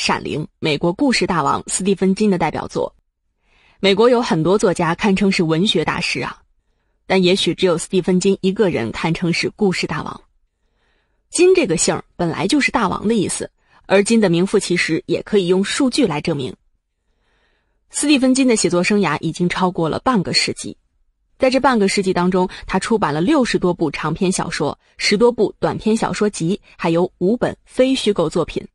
《闪灵》，美国故事大王斯蒂芬金的代表作。美国有很多作家堪称是文学大师啊，但也许只有斯蒂芬金一个人堪称是故事大王。金这个姓本来就是大王的意思，而金的名副其实也可以用数据来证明。斯蒂芬金的写作生涯已经超过了半个世纪，在这半个世纪当中，他出版了六十多部长篇小说，十多部短篇小说集，还有五本非虚构作品。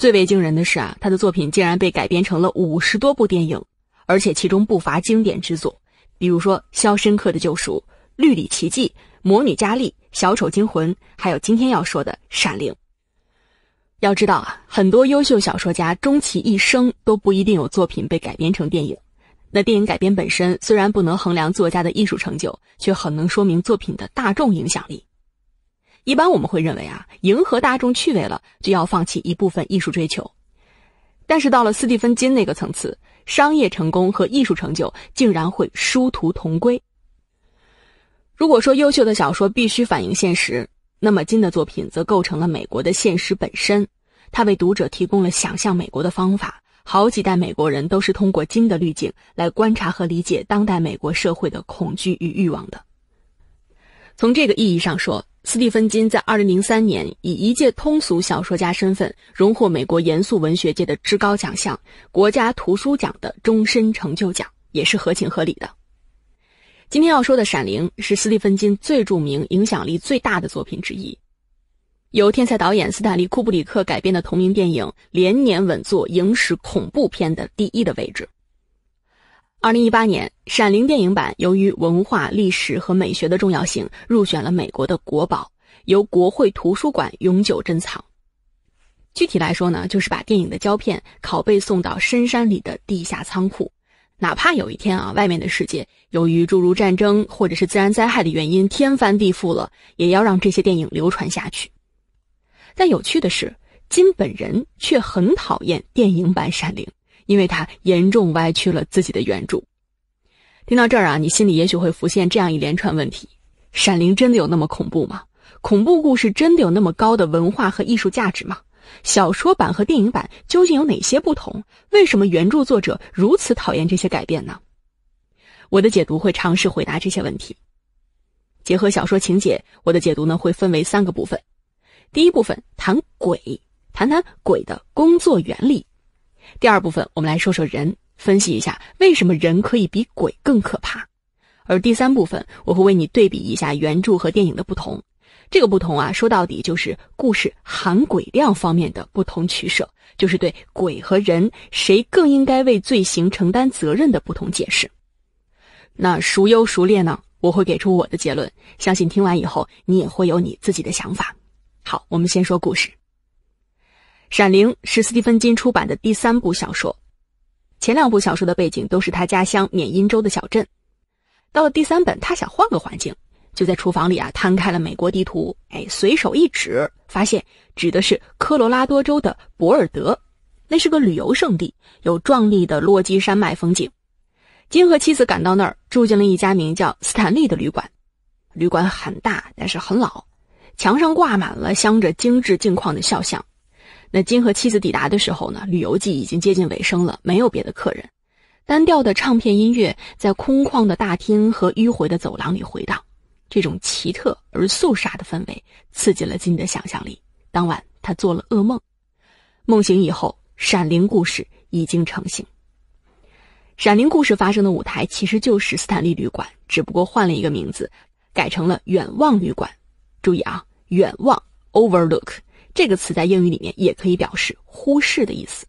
最为惊人的是啊，他的作品竟然被改编成了五十多部电影，而且其中不乏经典之作，比如说《肖申克的救赎》《绿里奇迹》《魔女佳丽》《小丑惊魂》，还有今天要说的《闪灵》。要知道啊，很多优秀小说家终其一生都不一定有作品被改编成电影，那电影改编本身虽然不能衡量作家的艺术成就，却很能说明作品的大众影响力。一般我们会认为啊，迎合大众趣味了就要放弃一部分艺术追求，但是到了斯蒂芬金那个层次，商业成功和艺术成就竟然会殊途同归。如果说优秀的小说必须反映现实，那么金的作品则构成了美国的现实本身。他为读者提供了想象美国的方法，好几代美国人都是通过金的滤镜来观察和理解当代美国社会的恐惧与欲望的。从这个意义上说。斯蒂芬金在二零零三年以一介通俗小说家身份荣获美国严肃文学界的至高奖项——国家图书奖的终身成就奖，也是合情合理的。今天要说的《闪灵》是斯蒂芬金最著名、影响力最大的作品之一，由天才导演斯坦利·库布里克改编的同名电影，连年稳坐影史恐怖片的第一的位置。二零一八年，《闪灵》电影版由于文化、历史和美学的重要性，入选了美国的国宝，由国会图书馆永久珍藏。具体来说呢，就是把电影的胶片拷贝送到深山里的地下仓库，哪怕有一天啊，外面的世界由于诸如战争或者是自然灾害的原因天翻地覆了，也要让这些电影流传下去。但有趣的是，金本人却很讨厌电影版《闪灵》。因为他严重歪曲了自己的原著。听到这儿啊，你心里也许会浮现这样一连串问题：《闪灵》真的有那么恐怖吗？恐怖故事真的有那么高的文化和艺术价值吗？小说版和电影版究竟有哪些不同？为什么原著作者如此讨厌这些改变呢？我的解读会尝试回答这些问题。结合小说情节，我的解读呢会分为三个部分。第一部分谈鬼，谈谈鬼的工作原理。第二部分，我们来说说人，分析一下为什么人可以比鬼更可怕。而第三部分，我会为你对比一下原著和电影的不同。这个不同啊，说到底就是故事含鬼量方面的不同取舍，就是对鬼和人谁更应该为罪行承担责任的不同解释。那孰优孰劣呢？我会给出我的结论，相信听完以后你也会有你自己的想法。好，我们先说故事。《闪灵》是斯蒂芬·金出版的第三部小说，前两部小说的背景都是他家乡缅因州的小镇。到了第三本，他想换个环境，就在厨房里啊，摊开了美国地图，哎，随手一指，发现指的是科罗拉多州的博尔德，那是个旅游胜地，有壮丽的落基山脉风景。金和妻子赶到那儿，住进了一家名叫斯坦利的旅馆。旅馆很大，但是很老，墙上挂满了镶着精致镜框的肖像。那金和妻子抵达的时候呢，旅游季已经接近尾声了，没有别的客人。单调的唱片音乐在空旷的大厅和迂回的走廊里回荡，这种奇特而肃杀的氛围刺激了金的想象力。当晚他做了噩梦，梦醒以后，闪灵故事已经成型。闪灵故事发生的舞台其实就是斯坦利旅馆，只不过换了一个名字，改成了远望旅馆。注意啊，远望 （Overlook）。这个词在英语里面也可以表示忽视的意思。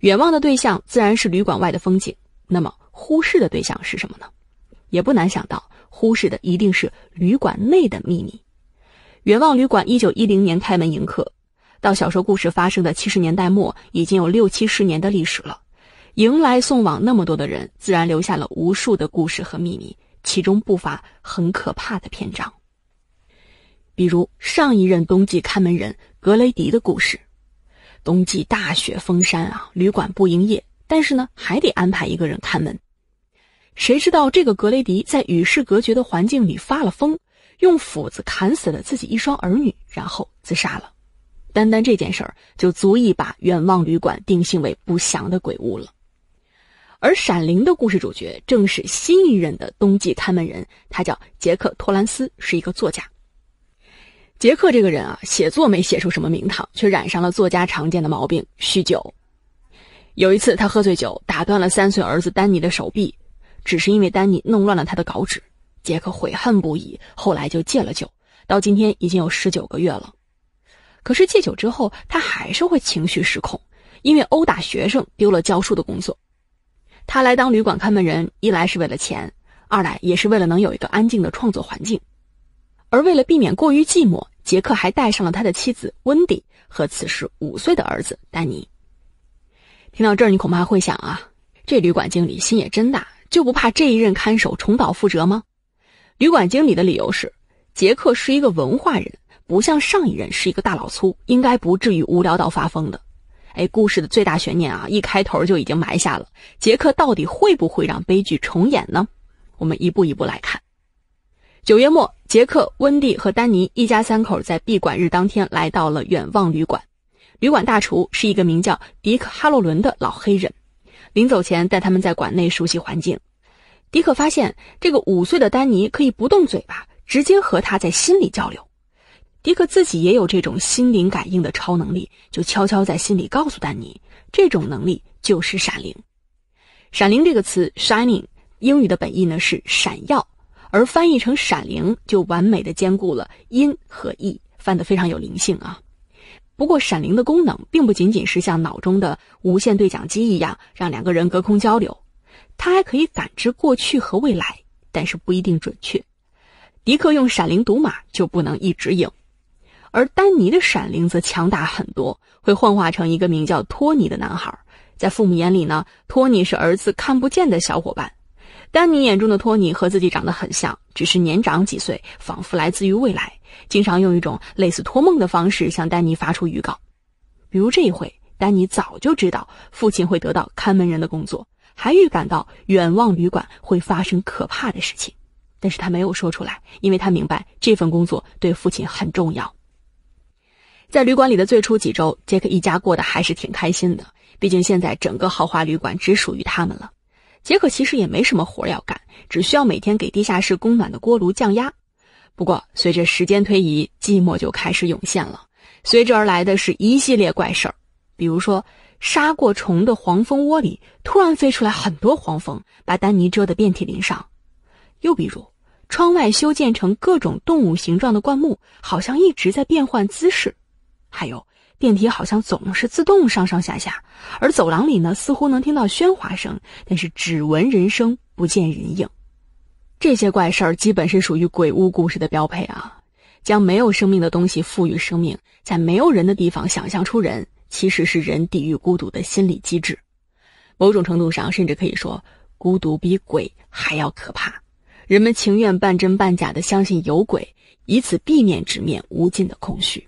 远望的对象自然是旅馆外的风景，那么忽视的对象是什么呢？也不难想到，忽视的一定是旅馆内的秘密。远望旅馆一九一零年开门迎客，到小说故事发生的七十年代末，已经有六七十年的历史了。迎来送往那么多的人，自然留下了无数的故事和秘密，其中不乏很可怕的篇章。比如上一任冬季看门人格雷迪的故事，冬季大雪封山啊，旅馆不营业，但是呢还得安排一个人看门。谁知道这个格雷迪在与世隔绝的环境里发了疯，用斧子砍死了自己一双儿女，然后自杀了。单单这件事儿就足以把远望旅馆定性为不祥的鬼屋了。而《闪灵》的故事主角正是新一任的冬季看门人，他叫杰克托兰斯，是一个作家。杰克这个人啊，写作没写出什么名堂，却染上了作家常见的毛病——酗酒。有一次，他喝醉酒，打断了三岁儿子丹尼的手臂，只是因为丹尼弄乱了他的稿纸。杰克悔恨不已，后来就戒了酒，到今天已经有十九个月了。可是戒酒之后，他还是会情绪失控，因为殴打学生，丢了教书的工作。他来当旅馆看门人，一来是为了钱，二来也是为了能有一个安静的创作环境。而为了避免过于寂寞，杰克还带上了他的妻子温迪和此时五岁的儿子丹尼。听到这儿，你恐怕会想啊，这旅馆经理心也真大，就不怕这一任看守重蹈覆辙吗？旅馆经理的理由是，杰克是一个文化人，不像上一任是一个大老粗，应该不至于无聊到发疯的。哎，故事的最大悬念啊，一开头就已经埋下了，杰克到底会不会让悲剧重演呢？我们一步一步来看，九月末。杰克、温蒂和丹尼一家三口在闭馆日当天来到了远望旅馆。旅馆大厨是一个名叫迪克·哈洛伦的老黑人，临走前带他们在馆内熟悉环境。迪克发现这个五岁的丹尼可以不动嘴巴，直接和他在心里交流。迪克自己也有这种心灵感应的超能力，就悄悄在心里告诉丹尼，这种能力就是闪灵。闪灵这个词 （shining），英语的本意呢是闪耀。而翻译成“闪灵”就完美的兼顾了音和意，翻得非常有灵性啊。不过，闪灵的功能并不仅仅是像脑中的无线对讲机一样让两个人隔空交流，它还可以感知过去和未来，但是不一定准确。迪克用闪灵读马就不能一直赢，而丹尼的闪灵则强大很多，会幻化成一个名叫托尼的男孩，在父母眼里呢，托尼是儿子看不见的小伙伴。丹尼眼中的托尼和自己长得很像，只是年长几岁，仿佛来自于未来。经常用一种类似托梦的方式向丹尼发出预告，比如这一回，丹尼早就知道父亲会得到看门人的工作，还预感到远望旅馆会发生可怕的事情，但是他没有说出来，因为他明白这份工作对父亲很重要。在旅馆里的最初几周，杰克一家过得还是挺开心的，毕竟现在整个豪华旅馆只属于他们了。杰克其实也没什么活儿要干，只需要每天给地下室供暖的锅炉降压。不过，随着时间推移，寂寞就开始涌现了，随之而来的是一系列怪事儿，比如说，杀过虫的黄蜂窝里突然飞出来很多黄蜂，把丹尼蛰得遍体鳞伤；又比如，窗外修建成各种动物形状的灌木，好像一直在变换姿势；还有。电梯好像总是自动上上下下，而走廊里呢，似乎能听到喧哗声，但是只闻人声不见人影。这些怪事儿基本是属于鬼屋故事的标配啊！将没有生命的东西赋予生命，在没有人的地方想象出人，其实是人抵御孤独的心理机制。某种程度上，甚至可以说，孤独比鬼还要可怕。人们情愿半真半假的相信有鬼，以此避免直面无尽的空虚。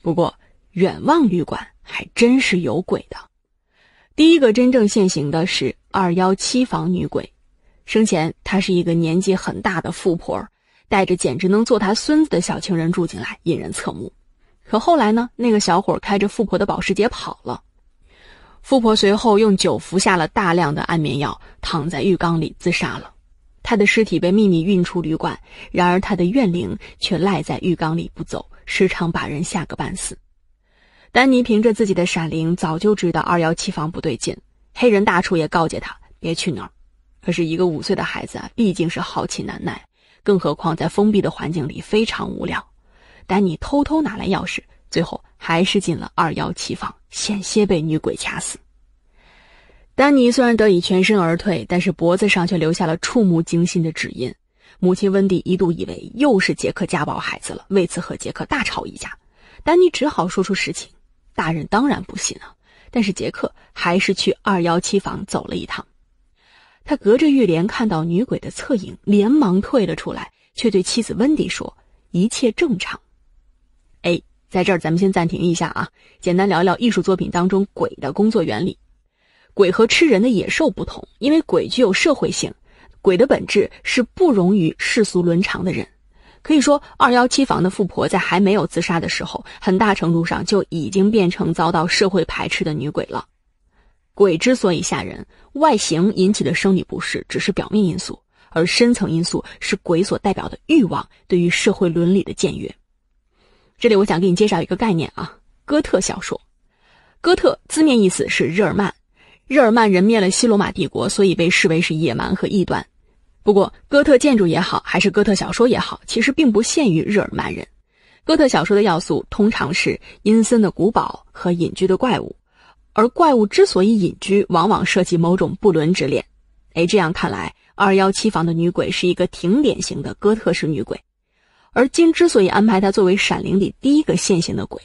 不过，远望旅馆还真是有鬼的。第一个真正现形的是二幺七房女鬼，生前她是一个年纪很大的富婆，带着简直能做她孙子的小情人住进来，引人侧目。可后来呢，那个小伙开着富婆的保时捷跑了，富婆随后用酒服下了大量的安眠药，躺在浴缸里自杀了。她的尸体被秘密运出旅馆，然而她的怨灵却赖在浴缸里不走，时常把人吓个半死。丹尼凭着自己的闪灵，早就知道二幺七房不对劲。黑人大厨也告诫他别去那儿。可是，一个五岁的孩子啊，毕竟是好奇难耐，更何况在封闭的环境里非常无聊。丹尼偷偷拿来钥匙，最后还是进了二幺七房，险些被女鬼掐死。丹尼虽然得以全身而退，但是脖子上却留下了触目惊心的指印。母亲温蒂一度以为又是杰克家暴孩子了，为此和杰克大吵一架。丹尼只好说出实情。大人当然不信啊，但是杰克还是去二幺七房走了一趟。他隔着浴帘看到女鬼的侧影，连忙退了出来，却对妻子温迪说：“一切正常。”哎，在这儿咱们先暂停一下啊，简单聊聊艺术作品当中鬼的工作原理。鬼和吃人的野兽不同，因为鬼具有社会性，鬼的本质是不容于世俗伦常的人。可以说，二幺七房的富婆在还没有自杀的时候，很大程度上就已经变成遭到社会排斥的女鬼了。鬼之所以吓人，外形引起的生理不适只是表面因素，而深层因素是鬼所代表的欲望对于社会伦理的僭越。这里我想给你介绍一个概念啊，哥特小说。哥特字面意思是日耳曼，日耳曼人灭了西罗马帝国，所以被视为是野蛮和异端。不过，哥特建筑也好，还是哥特小说也好，其实并不限于日耳曼人。哥特小说的要素通常是阴森的古堡和隐居的怪物，而怪物之所以隐居，往往涉及某种不伦之恋。哎，这样看来，二幺七房的女鬼是一个挺典型的哥特式女鬼，而金之所以安排她作为《闪灵》里第一个现形的鬼。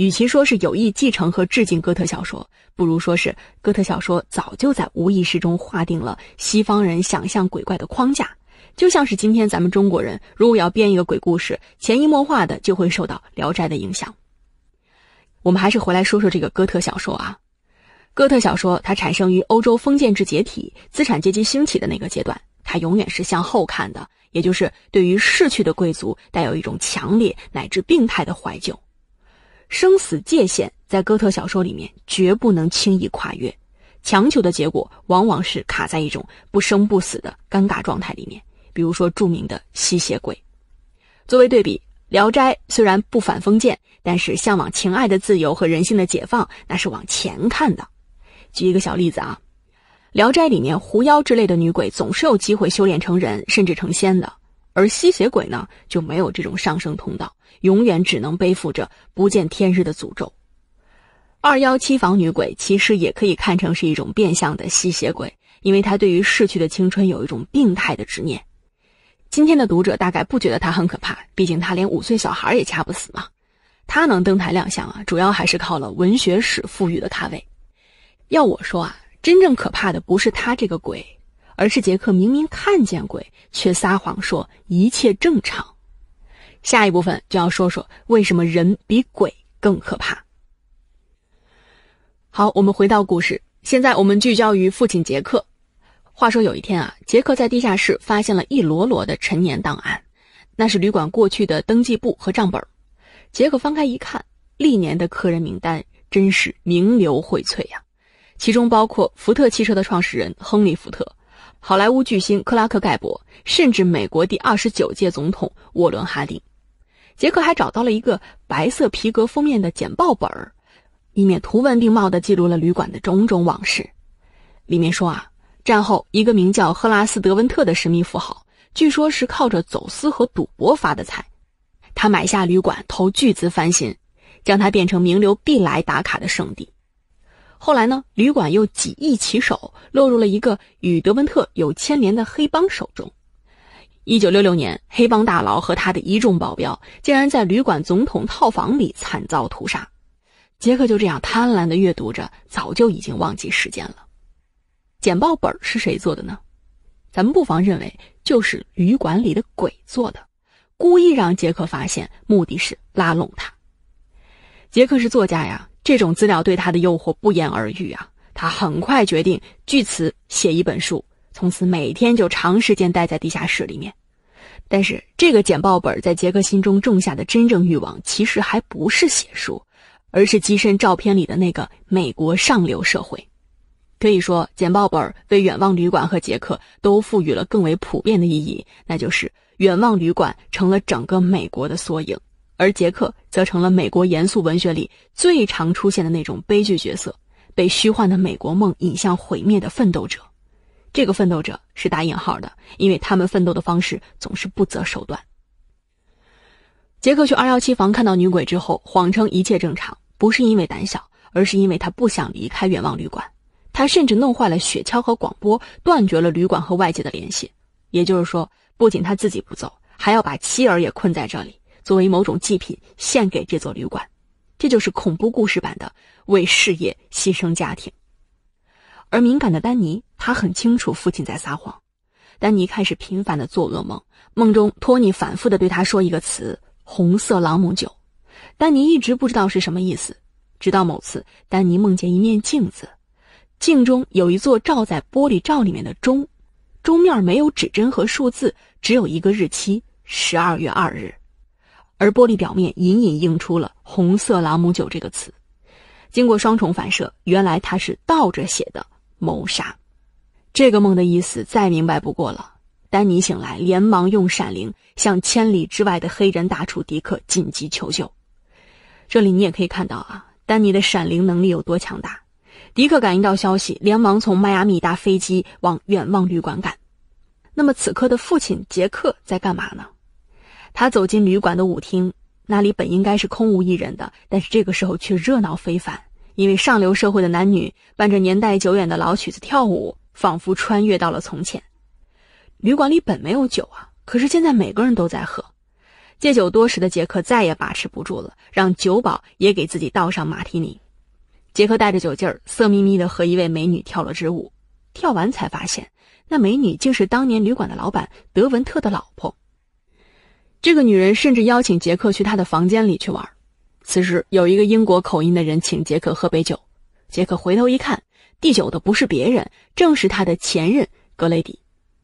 与其说是有意继承和致敬哥特小说，不如说是哥特小说早就在无意识中划定了西方人想象鬼怪的框架。就像是今天咱们中国人如果要编一个鬼故事，潜移默化的就会受到《聊斋》的影响。我们还是回来说说这个哥特小说啊。哥特小说它产生于欧洲封建制解体、资产阶级兴起的那个阶段，它永远是向后看的，也就是对于逝去的贵族带有一种强烈乃至病态的怀旧。生死界限在哥特小说里面绝不能轻易跨越，强求的结果往往是卡在一种不生不死的尴尬状态里面。比如说著名的吸血鬼。作为对比，《聊斋》虽然不反封建，但是向往情爱的自由和人性的解放，那是往前看的。举一个小例子啊，《聊斋》里面狐妖之类的女鬼总是有机会修炼成人，甚至成仙的。而吸血鬼呢，就没有这种上升通道，永远只能背负着不见天日的诅咒。二幺七房女鬼其实也可以看成是一种变相的吸血鬼，因为她对于逝去的青春有一种病态的执念。今天的读者大概不觉得她很可怕，毕竟她连五岁小孩也掐不死嘛。她能登台亮相啊，主要还是靠了文学史赋予的咖位。要我说啊，真正可怕的不是她这个鬼。而是杰克明明看见鬼，却撒谎说一切正常。下一部分就要说说为什么人比鬼更可怕。好，我们回到故事。现在我们聚焦于父亲杰克。话说有一天啊，杰克在地下室发现了一摞摞的陈年档案，那是旅馆过去的登记簿和账本。杰克翻开一看，历年的客人名单真是名流荟萃呀，其中包括福特汽车的创始人亨利·福特。好莱坞巨星克拉克·盖博，甚至美国第二十九届总统沃伦·哈丁。杰克还找到了一个白色皮革封面的简报本儿，里面图文并茂地记录了旅馆的种种往事。里面说啊，战后一个名叫赫拉斯·德文特的神秘富豪，据说是靠着走私和赌博发的财，他买下旅馆，投巨资翻新，将它变成名流必来打卡的圣地。后来呢？旅馆又几易其手，落入了一个与德文特有牵连的黑帮手中。一九六六年，黑帮大佬和他的一众保镖竟然在旅馆总统套房里惨遭屠杀。杰克就这样贪婪的阅读着，早就已经忘记时间了。简报本是谁做的呢？咱们不妨认为就是旅馆里的鬼做的，故意让杰克发现，目的是拉拢他。杰克是作家呀。这种资料对他的诱惑不言而喻啊！他很快决定据此写一本书，从此每天就长时间待在地下室里面。但是，这个简报本在杰克心中种下的真正欲望，其实还不是写书，而是跻身照片里的那个美国上流社会。可以说，简报本为远望旅馆和杰克都赋予了更为普遍的意义，那就是远望旅馆成了整个美国的缩影。而杰克则成了美国严肃文学里最常出现的那种悲剧角色，被虚幻的美国梦引向毁灭的奋斗者。这个奋斗者是打引号的，因为他们奋斗的方式总是不择手段。杰克去二幺七房看到女鬼之后，谎称一切正常，不是因为胆小，而是因为他不想离开远望旅馆。他甚至弄坏了雪橇和广播，断绝了旅馆和外界的联系。也就是说，不仅他自己不走，还要把妻儿也困在这里。作为某种祭品献给这座旅馆，这就是恐怖故事版的为事业牺牲家庭。而敏感的丹尼，他很清楚父亲在撒谎。丹尼开始频繁的做噩梦，梦中托尼反复的对他说一个词：“红色朗姆酒。”丹尼一直不知道是什么意思，直到某次，丹尼梦见一面镜子，镜中有一座罩在玻璃罩里面的钟，钟面没有指针和数字，只有一个日期：十二月二日。而玻璃表面隐隐映出了“红色朗姆酒”这个词，经过双重反射，原来它是倒着写的“谋杀”。这个梦的意思再明白不过了。丹尼醒来，连忙用闪灵向千里之外的黑人大厨迪克紧急求救。这里你也可以看到啊，丹尼的闪灵能力有多强大。迪克感应到消息，连忙从迈阿密搭飞机往远望旅馆赶。那么此刻的父亲杰克在干嘛呢？他走进旅馆的舞厅，那里本应该是空无一人的，但是这个时候却热闹非凡，因为上流社会的男女伴着年代久远的老曲子跳舞，仿佛穿越到了从前。旅馆里本没有酒啊，可是现在每个人都在喝。借酒多时的杰克再也把持不住了，让酒保也给自己倒上马提尼。杰克带着酒劲儿，色眯眯的和一位美女跳了支舞，跳完才发现，那美女竟是当年旅馆的老板德文特的老婆。这个女人甚至邀请杰克去她的房间里去玩。此时，有一个英国口音的人请杰克喝杯酒。杰克回头一看，递酒的不是别人，正是他的前任格雷迪。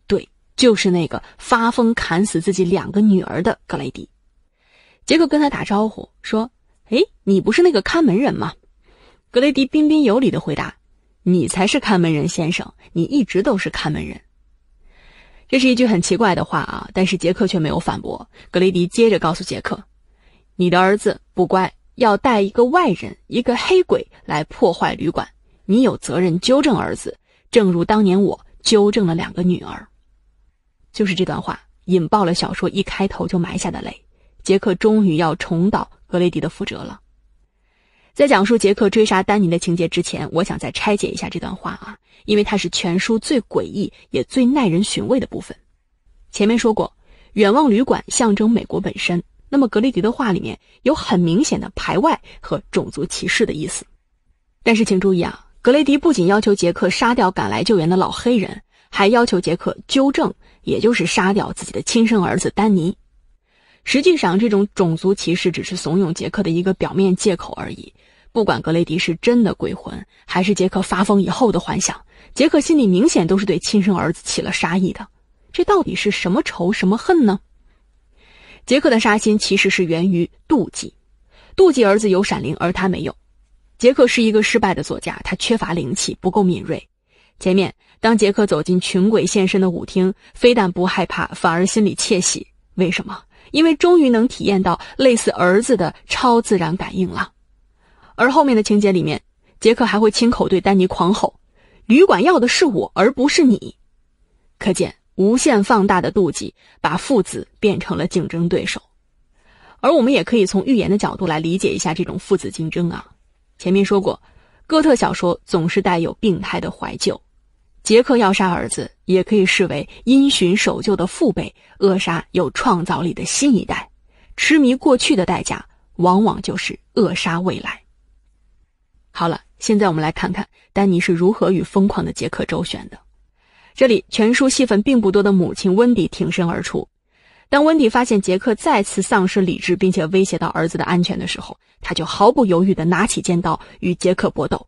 对，就是那个发疯砍死自己两个女儿的格雷迪。杰克跟他打招呼说：“哎，你不是那个看门人吗？”格雷迪彬彬有礼的回答：“你才是看门人先生，你一直都是看门人。”这是一句很奇怪的话啊，但是杰克却没有反驳。格雷迪接着告诉杰克：“你的儿子不乖，要带一个外人，一个黑鬼来破坏旅馆，你有责任纠正儿子，正如当年我纠正了两个女儿。”就是这段话引爆了小说一开头就埋下的雷，杰克终于要重蹈格雷迪的覆辙了。在讲述杰克追杀丹尼的情节之前，我想再拆解一下这段话啊，因为它是全书最诡异也最耐人寻味的部分。前面说过，远望旅馆象征美国本身，那么格雷迪的话里面有很明显的排外和种族歧视的意思。但是请注意啊，格雷迪不仅要求杰克杀掉赶来救援的老黑人，还要求杰克纠正，也就是杀掉自己的亲生儿子丹尼。实际上，这种种族歧视只是怂恿杰克的一个表面借口而已。不管格雷迪是真的鬼魂，还是杰克发疯以后的幻想，杰克心里明显都是对亲生儿子起了杀意的。这到底是什么仇什么恨呢？杰克的杀心其实是源于妒忌，妒忌儿子有闪灵而他没有。杰克是一个失败的作家，他缺乏灵气，不够敏锐。前面当杰克走进群鬼现身的舞厅，非但不害怕，反而心里窃喜。为什么？因为终于能体验到类似儿子的超自然感应了。而后面的情节里面，杰克还会亲口对丹尼狂吼：“旅馆要的是我，而不是你。”可见，无限放大的妒忌把父子变成了竞争对手。而我们也可以从寓言的角度来理解一下这种父子竞争啊。前面说过，哥特小说总是带有病态的怀旧。杰克要杀儿子，也可以视为因循守旧的父辈扼杀有创造力的新一代。痴迷过去的代价，往往就是扼杀未来。好了，现在我们来看看丹尼是如何与疯狂的杰克周旋的。这里全书戏份并不多的母亲温迪挺身而出。当温迪发现杰克再次丧失理智，并且威胁到儿子的安全的时候，他就毫不犹豫地拿起尖刀与杰克搏斗。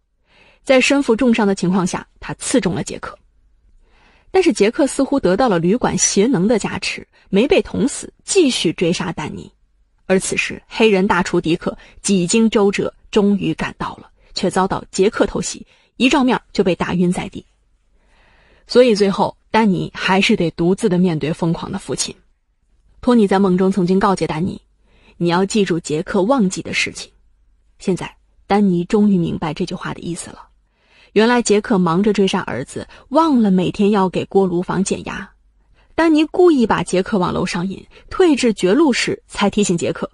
在身负重伤的情况下，他刺中了杰克。但是杰克似乎得到了旅馆邪能的加持，没被捅死，继续追杀丹尼。而此时黑人大厨迪克几经周折，终于赶到了。却遭到杰克偷袭，一照面就被打晕在地。所以最后，丹尼还是得独自的面对疯狂的父亲。托尼在梦中曾经告诫丹尼：“你要记住杰克忘记的事情。”现在，丹尼终于明白这句话的意思了。原来杰克忙着追杀儿子，忘了每天要给锅炉房减压。丹尼故意把杰克往楼上引，退至绝路时才提醒杰克：“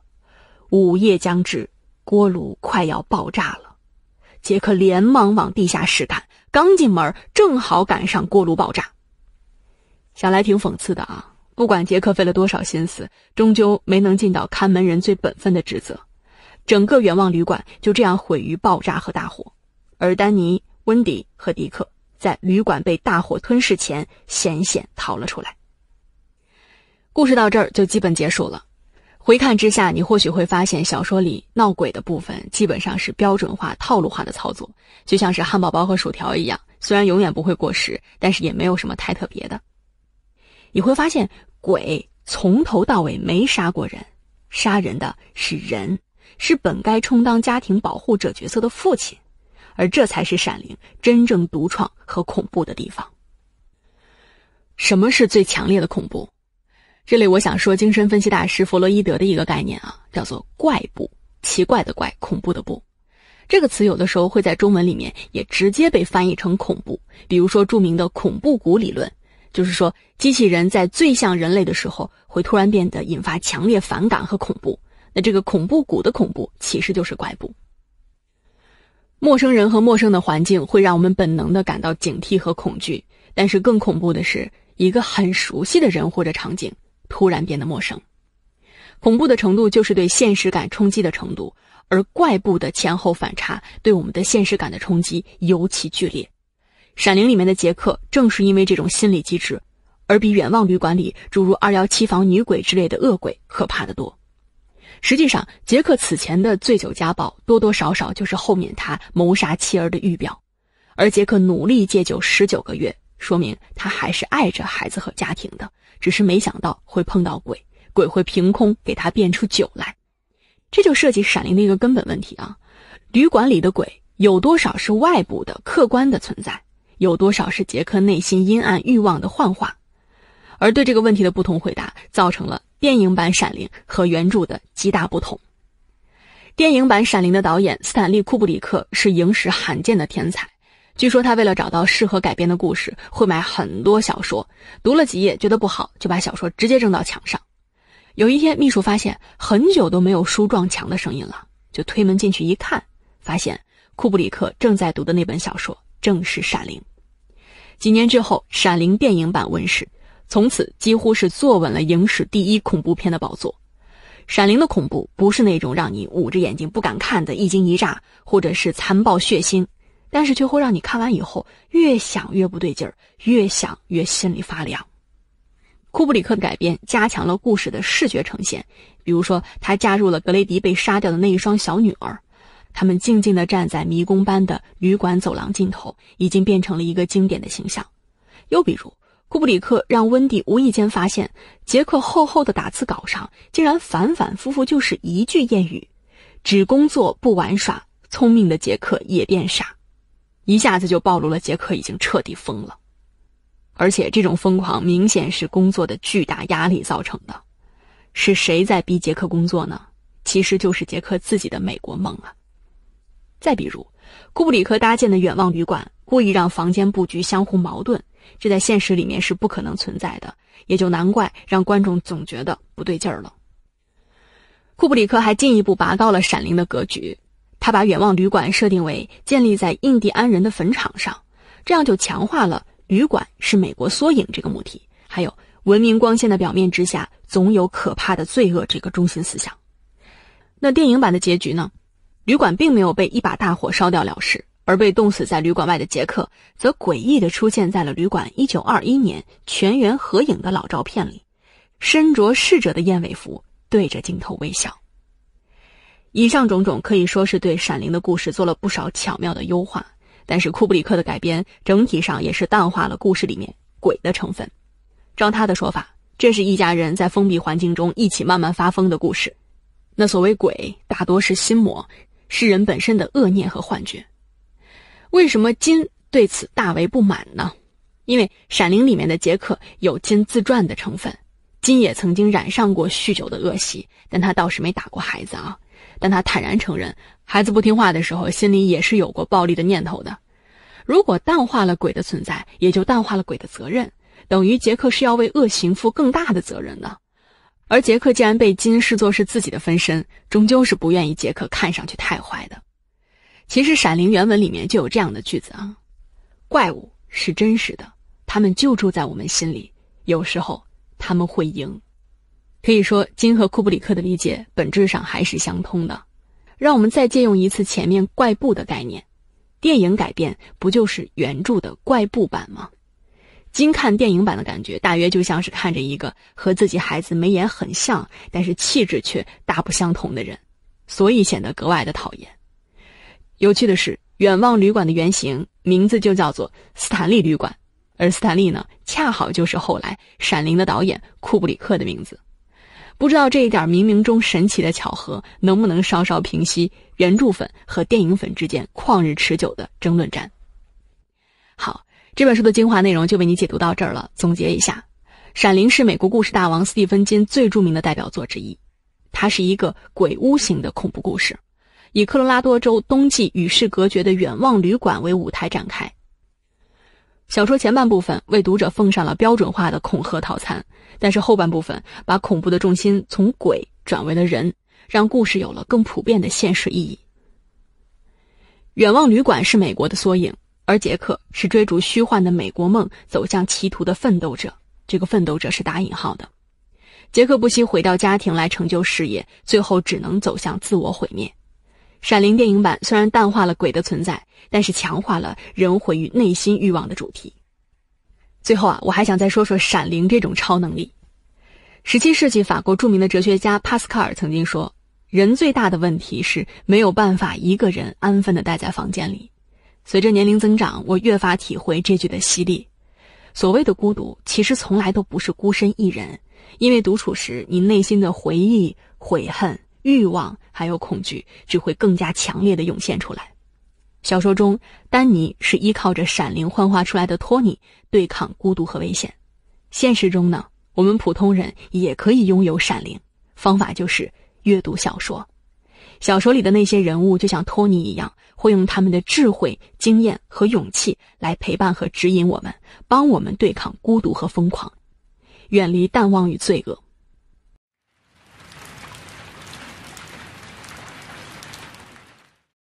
午夜将至，锅炉快要爆炸了。”杰克连忙往地下室赶，刚进门正好赶上锅炉爆炸。想来挺讽刺的啊！不管杰克费了多少心思，终究没能尽到看门人最本分的职责，整个远望旅馆就这样毁于爆炸和大火。而丹尼、温迪和迪克在旅馆被大火吞噬前险险逃了出来。故事到这儿就基本结束了。回看之下，你或许会发现，小说里闹鬼的部分基本上是标准化、套路化的操作，就像是汉堡包和薯条一样，虽然永远不会过时，但是也没有什么太特别的。你会发现，鬼从头到尾没杀过人，杀人的是人，是本该充当家庭保护者角色的父亲，而这才是《闪灵》真正独创和恐怖的地方。什么是最强烈的恐怖？这里我想说，精神分析大师弗洛伊德的一个概念啊，叫做“怪不奇怪的怪，恐怖的怖”。这个词有的时候会在中文里面也直接被翻译成“恐怖”。比如说著名的“恐怖谷”理论，就是说机器人在最像人类的时候，会突然变得引发强烈反感和恐怖。那这个“恐怖谷”的恐怖其实就是“怪不”。陌生人和陌生的环境会让我们本能的感到警惕和恐惧，但是更恐怖的是一个很熟悉的人或者场景。突然变得陌生，恐怖的程度就是对现实感冲击的程度，而怪步的前后反差对我们的现实感的冲击尤其剧烈。《闪灵》里面的杰克正是因为这种心理机制，而比《远望旅馆》里诸如二幺七房女鬼之类的恶鬼可怕的多。实际上，杰克此前的醉酒家暴多多少少就是后面他谋杀妻儿的预表，而杰克努力戒酒十九个月。说明他还是爱着孩子和家庭的，只是没想到会碰到鬼，鬼会凭空给他变出酒来。这就涉及《闪灵》的一个根本问题啊：旅馆里的鬼有多少是外部的客观的存在，有多少是杰克内心阴暗欲望的幻化？而对这个问题的不同回答，造成了电影版《闪灵》和原著的极大不同。电影版《闪灵》的导演斯坦利·库布里克是影史罕见的天才。据说他为了找到适合改编的故事，会买很多小说，读了几页觉得不好，就把小说直接扔到墙上。有一天，秘书发现很久都没有书撞墙的声音了，就推门进去一看，发现库布里克正在读的那本小说正是《闪灵》。几年之后，《闪灵》电影版问世，从此几乎是坐稳了影史第一恐怖片的宝座。《闪灵》的恐怖不是那种让你捂着眼睛不敢看的一惊一乍，或者是残暴血腥。但是却会让你看完以后越想越不对劲儿，越想越心里发凉。库布里克的改编加强了故事的视觉呈现，比如说他加入了格雷迪被杀掉的那一双小女儿，他们静静地站在迷宫般的旅馆走廊尽头，已经变成了一个经典的形象。又比如库布里克让温蒂无意间发现，杰克厚厚的打字稿上竟然反反复复就是一句谚语：“只工作不玩耍，聪明的杰克也变傻。”一下子就暴露了杰克已经彻底疯了，而且这种疯狂明显是工作的巨大压力造成的。是谁在逼杰克工作呢？其实就是杰克自己的美国梦啊。再比如，库布里克搭建的远望旅馆故意让房间布局相互矛盾，这在现实里面是不可能存在的，也就难怪让观众总觉得不对劲儿了。库布里克还进一步拔高了《闪灵》的格局。他把远望旅馆设定为建立在印第安人的坟场上，这样就强化了旅馆是美国缩影这个母题。还有，文明光线的表面之下总有可怕的罪恶这个中心思想。那电影版的结局呢？旅馆并没有被一把大火烧掉了事，而被冻死在旅馆外的杰克，则诡异的出现在了旅馆1921年全员合影的老照片里，身着逝者的燕尾服，对着镜头微笑。以上种种可以说是对《闪灵》的故事做了不少巧妙的优化，但是库布里克的改编整体上也是淡化了故事里面鬼的成分。照他的说法，这是一家人在封闭环境中一起慢慢发疯的故事。那所谓鬼，大多是心魔，是人本身的恶念和幻觉。为什么金对此大为不满呢？因为《闪灵》里面的杰克有金自传的成分，金也曾经染上过酗酒的恶习，但他倒是没打过孩子啊。但他坦然承认，孩子不听话的时候，心里也是有过暴力的念头的。如果淡化了鬼的存在，也就淡化了鬼的责任，等于杰克是要为恶行负更大的责任的。而杰克既然被金视作是自己的分身，终究是不愿意杰克看上去太坏的。其实《闪灵》原文里面就有这样的句子啊：怪物是真实的，他们就住在我们心里，有时候他们会赢。可以说，金和库布里克的理解本质上还是相通的。让我们再借用一次前面“怪步”的概念，电影改变不就是原著的“怪步”版吗？金看电影版的感觉，大约就像是看着一个和自己孩子眉眼很像，但是气质却大不相同的人，所以显得格外的讨厌。有趣的是，《远望旅馆》的原型名字就叫做斯坦利旅馆，而斯坦利呢，恰好就是后来《闪灵》的导演库布里克的名字。不知道这一点冥冥中神奇的巧合能不能稍稍平息原著粉和电影粉之间旷日持久的争论战。好，这本书的精华内容就为你解读到这儿了。总结一下，《闪灵》是美国故事大王斯蒂芬金最著名的代表作之一，它是一个鬼屋型的恐怖故事，以科罗拉多州冬季与世隔绝的远望旅馆为舞台展开。小说前半部分为读者奉上了标准化的恐吓套餐，但是后半部分把恐怖的重心从鬼转为了人，让故事有了更普遍的现实意义。远望旅馆是美国的缩影，而杰克是追逐虚幻的美国梦走向歧途的奋斗者。这个奋斗者是打引号的，杰克不惜毁掉家庭来成就事业，最后只能走向自我毁灭。《闪灵》电影版虽然淡化了鬼的存在，但是强化了人毁于内心欲望的主题。最后啊，我还想再说说《闪灵》这种超能力。十七世纪法国著名的哲学家帕斯卡尔曾经说：“人最大的问题是没有办法一个人安分的待在房间里。”随着年龄增长，我越发体会这句的犀利。所谓的孤独，其实从来都不是孤身一人，因为独处时，你内心的回忆、悔恨。欲望还有恐惧只会更加强烈的涌现出来。小说中，丹尼是依靠着闪灵幻化出来的托尼对抗孤独和危险。现实中呢，我们普通人也可以拥有闪灵，方法就是阅读小说。小说里的那些人物就像托尼一样，会用他们的智慧、经验和勇气来陪伴和指引我们，帮我们对抗孤独和疯狂，远离淡忘与罪恶。